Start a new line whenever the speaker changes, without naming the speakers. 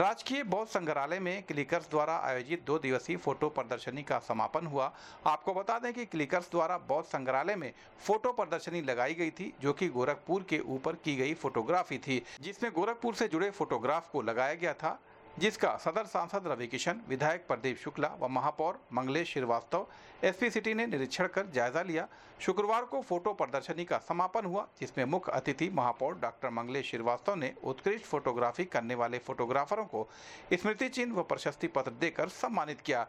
राजकीय बौद्ध संग्रहालय में क्लिकर्स द्वारा आयोजित दो दिवसीय फोटो प्रदर्शनी का समापन हुआ आपको बता दें कि क्लिकर्स द्वारा बौद्ध संग्रहालय में फोटो प्रदर्शनी लगाई गई थी जो कि गोरखपुर के ऊपर की गई फोटोग्राफी थी जिसमें गोरखपुर से जुड़े फोटोग्राफ को लगाया गया था जिसका सदर सांसद रवि किशन विधायक प्रदीप शुक्ला व महापौर मंगलेश श्रीवास्तव एसपी सिटी ने निरीक्षण कर जायजा लिया शुक्रवार को फोटो प्रदर्शनी का समापन हुआ जिसमें मुख्य अतिथि महापौर डॉक्टर मंगलेश श्रीवास्तव ने उत्कृष्ट फोटोग्राफी करने वाले फोटोग्राफरों को स्मृति चिन्ह व प्रशस्ति पत्र देकर सम्मानित किया